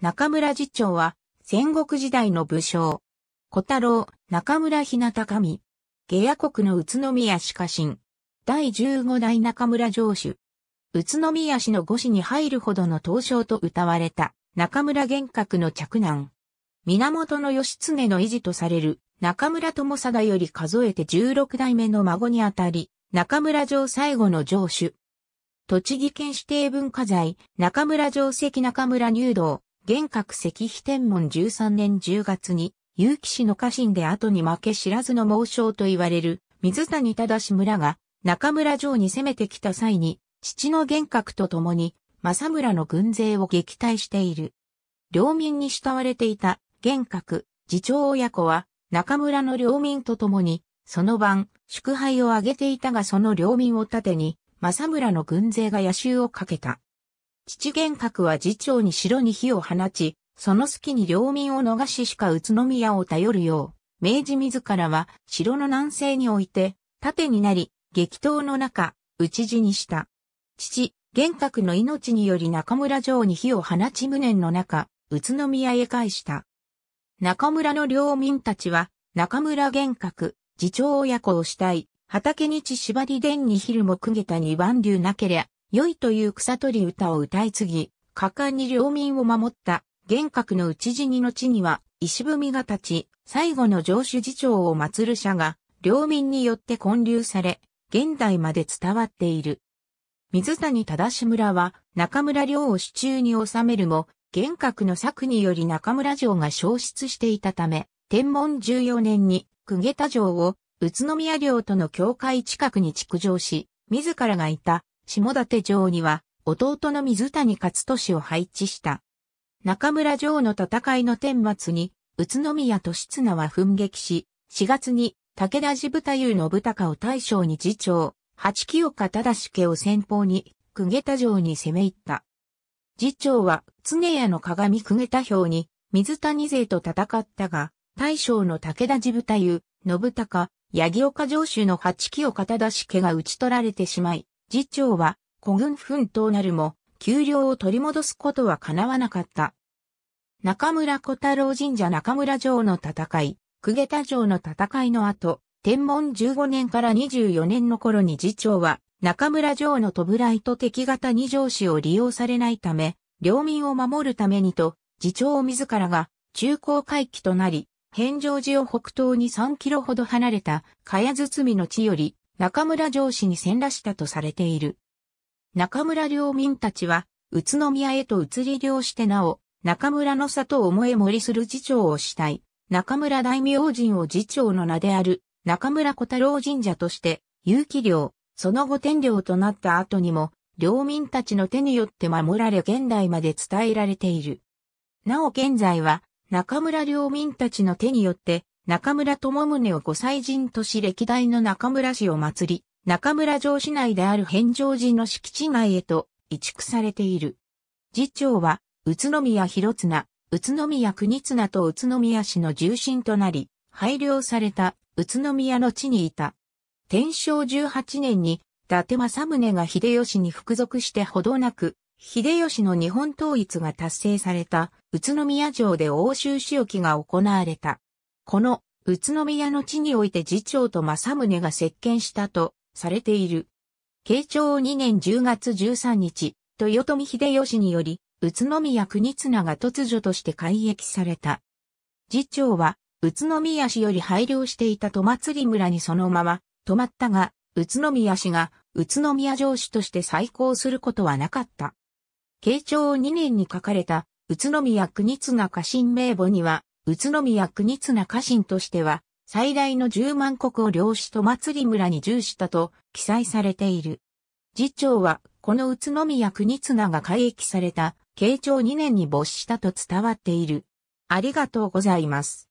中村次長は、戦国時代の武将。小太郎、中村日向神。下野国の宇都宮市家臣。第15代中村城主。宇都宮市の五市に入るほどの東将と謳われた中村玄格の嫡男。源義経の維持とされる中村友貞より数えて16代目の孫にあたり、中村城最後の城主。栃木県指定文化財、中村城跡中村入道、玄格石碑天文13年10月に、結城市の家臣で後に負け知らずの猛将と言われる水谷忠村が中村城に攻めてきた際に、父の玄格と共に、政村の軍勢を撃退している。領民に慕われていた玄格、次長親子は、中村の領民と共に、その晩、祝杯を挙げていたがその領民を盾に、政村の軍勢が野襲をかけた。父玄格は次長に城に火を放ち、その隙に領民を逃ししか宇都宮を頼るよう、明治自らは城の南西において、盾になり、激闘の中、討ち死にした。父、玄格の命により中村城に火を放ち無念の中、宇都宮へ返した。中村の領民たちは、中村玄格、次長親子をしたい、畑に地縛り伝に昼もくげた二番流なけりゃ、良いという草取り歌を歌い継ぎ、果敢に領民を守った玄格の内地にの地には石踏みが立ち、最後の城主次長を祀る社が領民によって建立され、現代まで伝わっている。水谷忠村は中村領を手中に収めるも、玄格の策により中村城が消失していたため、天文14年に久下田城を宇都宮領との境界近くに築城し、自らがいた下館城には弟の水谷勝利を配置した。中村城の戦いの顛末に、宇都宮と室名は奮撃し、4月に武田部豚優信孝を大将に次長、八清岡忠家を先方に、久下田城に攻め入った。次長は常谷の鏡久下田表に、水谷勢と戦ったが、大将の武田部豚優、信孝、八木岡城主の八清岡忠家が討ち取られてしまい、次長は古軍奮闘なるも、給料を取り戻すことは叶わなかった。中村小太郎神社中村城の戦い、久下田城の戦いの後、天文15年から24年の頃に次長は、中村城のらいと敵型二条市を利用されないため、領民を守るためにと、次長自らが中高回帰となり、返上寺を北東に3キロほど離れた、や包の地より、中村城市に遷らしたとされている。中村領民たちは、宇都宮へと移り領してなお、中村の里を思え森する次長をしたい、中村大明神を次長の名である、中村小太郎神社として、有機領、その後天領となった後にも、領民たちの手によって守られ現代まで伝えられている。なお現在は、中村領民たちの手によって、中村智宗を御祭神とし歴代の中村氏を祭り、中村城市内である返上寺の敷地内へと移築されている。次長は、宇都宮広綱、宇都宮国綱と宇都宮市の重臣となり、配慮された宇都宮の地にいた。天正18年に、伊達政宗が秀吉に服属してほどなく、秀吉の日本統一が達成された宇都宮城で欧州仕置きが行われた。この宇都宮の地において次長と正宗が接見したとされている。慶長2年10月13日、豊臣秀吉により、宇都宮国綱が突如として改役された。次長は、宇都宮市より配慮していた戸祭村にそのまま、泊まったが、宇都宮市が、宇都宮城主として再興することはなかった。慶長2年に書かれた、宇都宮国綱家臣名簿には、宇都宮国綱家臣としては、最大の10万国を領主と祭り村に従したと記載されている。次長は、この宇都宮国綱が改役された、慶長2年に没したと伝わっている。ありがとうございます。